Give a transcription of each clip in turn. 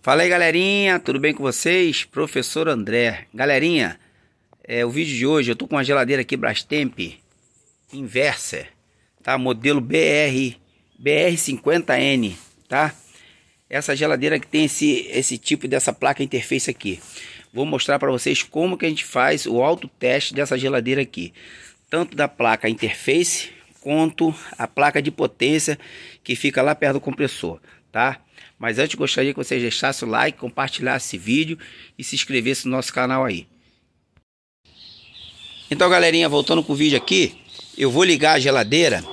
Fala aí galerinha, tudo bem com vocês? Professor André. Galerinha, é, o vídeo de hoje eu tô com uma geladeira aqui Brastemp inversa, tá? Modelo BR, BR50N, tá? Essa geladeira que tem esse, esse tipo dessa placa interface aqui. Vou mostrar para vocês como que a gente faz o autoteste dessa geladeira aqui. Tanto da placa interface quanto a placa de potência que fica lá perto do compressor, Tá? Mas antes gostaria que vocês deixassem o like, compartilhassem esse vídeo e se inscrevessem no nosso canal aí. Então galerinha, voltando com o vídeo aqui, eu vou ligar a geladeira,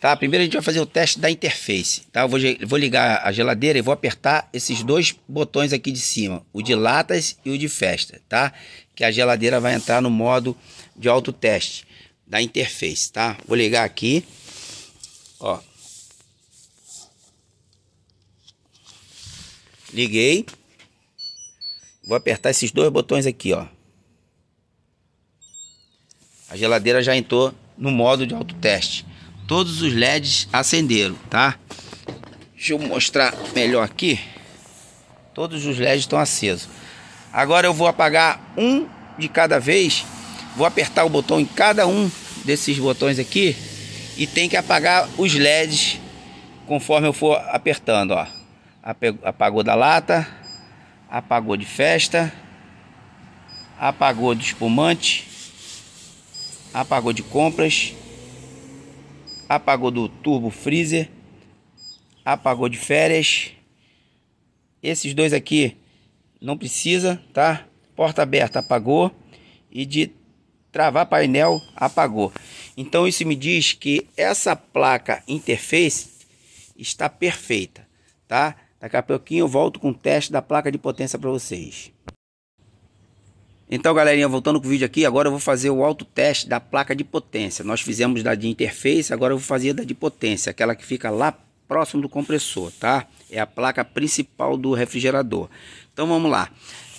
tá? Primeiro a gente vai fazer o teste da interface, tá? Eu vou, vou ligar a geladeira e vou apertar esses dois botões aqui de cima, o de latas e o de festa, tá? Que a geladeira vai entrar no modo de autoteste da interface, tá? Vou ligar aqui, ó, Liguei. Vou apertar esses dois botões aqui, ó. A geladeira já entrou no modo de autoteste. Todos os LEDs acenderam, tá? Deixa eu mostrar melhor aqui. Todos os LEDs estão acesos. Agora eu vou apagar um de cada vez. Vou apertar o botão em cada um desses botões aqui. E tem que apagar os LEDs conforme eu for apertando, ó apagou da lata, apagou de festa, apagou de espumante, apagou de compras, apagou do turbo freezer, apagou de férias. Esses dois aqui não precisa, tá? Porta aberta apagou e de travar painel apagou. Então isso me diz que essa placa interface está perfeita, tá? Daqui a pouquinho eu volto com o teste da placa de potência para vocês. Então, galerinha, voltando com o vídeo aqui, agora eu vou fazer o autoteste da placa de potência. Nós fizemos da de interface, agora eu vou fazer da de potência, aquela que fica lá próximo do compressor, tá? É a placa principal do refrigerador. Então, vamos lá.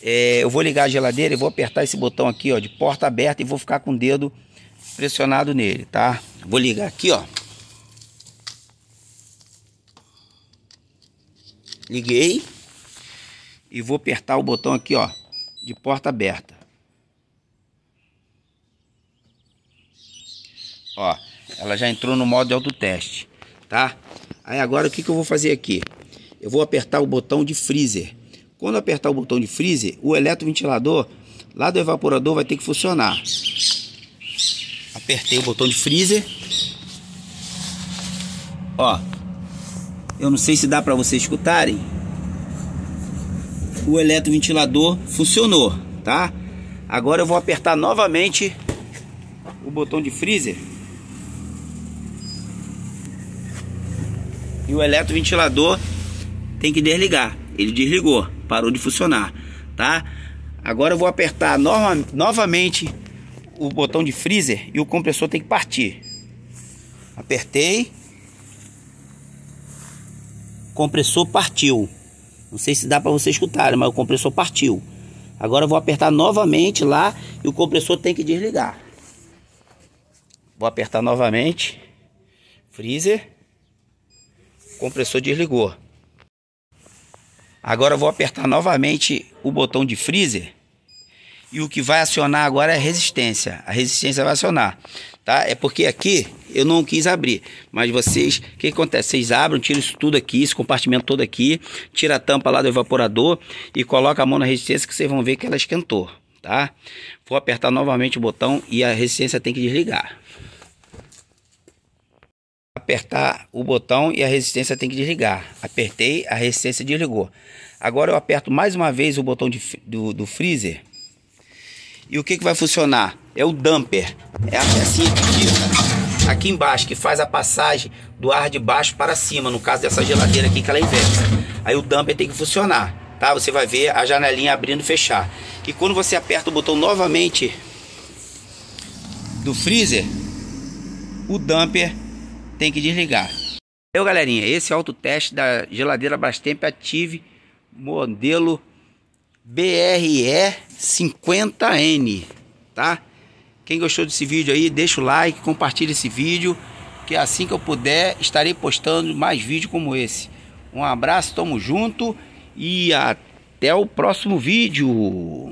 É, eu vou ligar a geladeira e vou apertar esse botão aqui, ó, de porta aberta e vou ficar com o dedo pressionado nele, tá? Vou ligar aqui, ó. Liguei e vou apertar o botão aqui, ó, de porta aberta. Ó, ela já entrou no modo de autoteste, tá? Aí agora o que, que eu vou fazer aqui? Eu vou apertar o botão de freezer. Quando apertar o botão de freezer, o eletroventilador lá do evaporador vai ter que funcionar. Apertei o botão de freezer. Ó, eu não sei se dá para vocês escutarem, o eletroventilador funcionou, tá? Agora eu vou apertar novamente o botão de freezer. E o eletroventilador tem que desligar. Ele desligou, parou de funcionar, tá? Agora eu vou apertar no novamente o botão de freezer e o compressor tem que partir. Apertei, compressor partiu. Não sei se dá para vocês escutarem, mas o compressor partiu. Agora eu vou apertar novamente lá e o compressor tem que desligar. Vou apertar novamente. Freezer. O compressor desligou. Agora eu vou apertar novamente o botão de freezer e o que vai acionar agora é a resistência. A resistência vai acionar, tá? É porque aqui eu não quis abrir, mas vocês, o que acontece? Vocês abrem, tiram isso tudo aqui, esse compartimento todo aqui, tira a tampa lá do evaporador e coloca a mão na resistência que vocês vão ver que ela esquentou, tá? Vou apertar novamente o botão e a resistência tem que desligar. Apertar o botão e a resistência tem que desligar. Apertei, a resistência desligou. Agora eu aperto mais uma vez o botão de, do, do freezer e o que, que vai funcionar? É o dumper. É a pecinha que fica aqui embaixo, que faz a passagem do ar de baixo para cima, no caso dessa geladeira aqui que ela inversa. Aí o dumper tem que funcionar, tá? Você vai ver a janelinha abrindo e fechar. E quando você aperta o botão novamente do freezer, o dumper tem que desligar. Então, galerinha, esse é o autoteste da geladeira Brastemp Active modelo BRE 50N, tá? Quem gostou desse vídeo aí, deixa o like, compartilha esse vídeo, que assim que eu puder, estarei postando mais vídeos como esse. Um abraço, tamo junto e até o próximo vídeo.